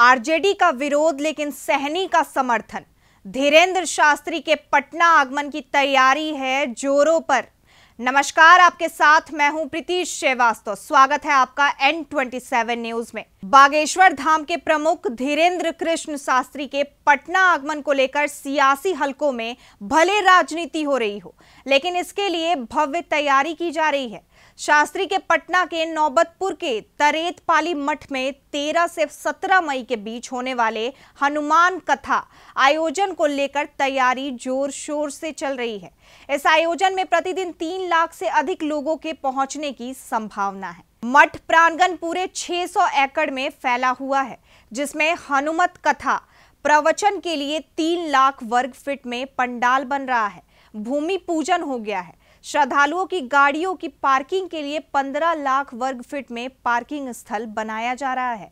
RJD का विरोध लेकिन सहनी का समर्थन धीरेन्द्र शास्त्री के पटना आगमन की तैयारी है जोरों पर नमस्कार आपके साथ मैं हूं प्रीतिश श्रीवास्तव स्वागत है आपका एन ट्वेंटी सेवन न्यूज में बागेश्वर धाम के प्रमुख धीरेन्द्र कृष्ण शास्त्री के पटना आगमन को लेकर सियासी हलकों में भले राजनीति हो रही हो लेकिन इसके लिए भव्य तैयारी की जा रही है शास्त्री के पटना के नौबतपुर के तरेत पाली मठ में 13 से 17 मई के बीच होने वाले हनुमान कथा आयोजन को लेकर तैयारी जोर शोर से चल रही है इस आयोजन में प्रतिदिन 3 लाख से अधिक लोगों के पहुंचने की संभावना है मठ प्रांगण पूरे 600 एकड़ में फैला हुआ है जिसमें हनुमत कथा प्रवचन के लिए तीन लाख वर्ग फिट में पंडाल बन रहा है भूमि पूजन हो गया है श्रद्धालुओं की गाड़ियों की पार्किंग के लिए 15 लाख वर्ग फीट में पार्किंग स्थल बनाया जा रहा है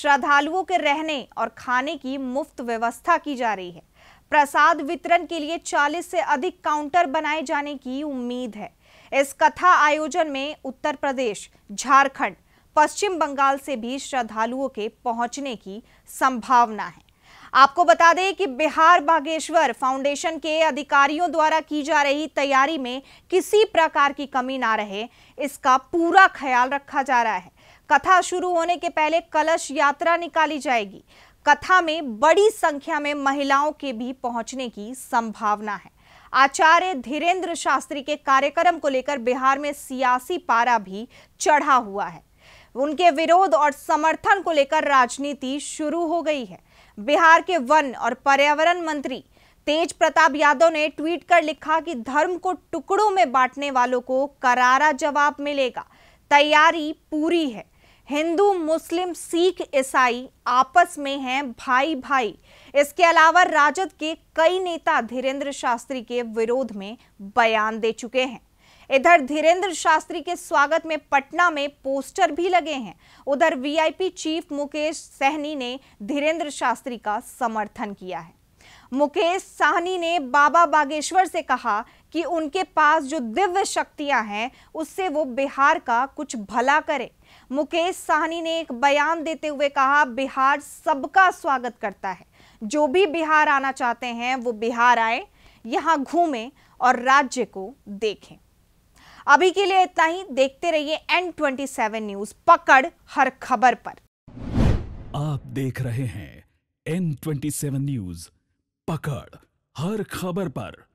श्रद्धालुओं के रहने और खाने की मुफ्त व्यवस्था की जा रही है प्रसाद वितरण के लिए 40 से अधिक काउंटर बनाए जाने की उम्मीद है इस कथा आयोजन में उत्तर प्रदेश झारखंड पश्चिम बंगाल से भी श्रद्धालुओं के पहुंचने की संभावना है आपको बता दें कि बिहार बागेश्वर फाउंडेशन के अधिकारियों द्वारा की जा रही तैयारी में किसी प्रकार की कमी ना रहे इसका पूरा ख्याल रखा जा रहा है कथा शुरू होने के पहले कलश यात्रा निकाली जाएगी कथा में बड़ी संख्या में महिलाओं के भी पहुंचने की संभावना है आचार्य धीरेन्द्र शास्त्री के कार्यक्रम को लेकर बिहार में सियासी पारा भी चढ़ा हुआ है उनके विरोध और समर्थन को लेकर राजनीति शुरू हो गई है बिहार के वन और पर्यावरण मंत्री तेज प्रताप यादव ने ट्वीट कर लिखा कि धर्म को टुकड़ों में बांटने वालों को करारा जवाब मिलेगा तैयारी पूरी है हिंदू मुस्लिम सिख ईसाई आपस में हैं भाई भाई इसके अलावा राजद के कई नेता धीरेन्द्र शास्त्री के विरोध में बयान दे चुके हैं इधर धीरेन्द्र शास्त्री के स्वागत में पटना में पोस्टर भी लगे हैं उधर वीआईपी चीफ मुकेश सहनी ने धीरेन्द्र शास्त्री का समर्थन किया है मुकेश साहनी ने बाबा बागेश्वर से कहा कि उनके पास जो दिव्य शक्तियां हैं उससे वो बिहार का कुछ भला करे मुकेश साहनी ने एक बयान देते हुए कहा बिहार सबका स्वागत करता है जो भी बिहार आना चाहते हैं वो बिहार आए यहाँ घूमें और राज्य को देखें अभी के लिए इतना ही देखते रहिए एन ट्वेंटी सेवन न्यूज पकड़ हर खबर पर आप देख रहे हैं एन ट्वेंटी सेवन न्यूज पकड़ हर खबर पर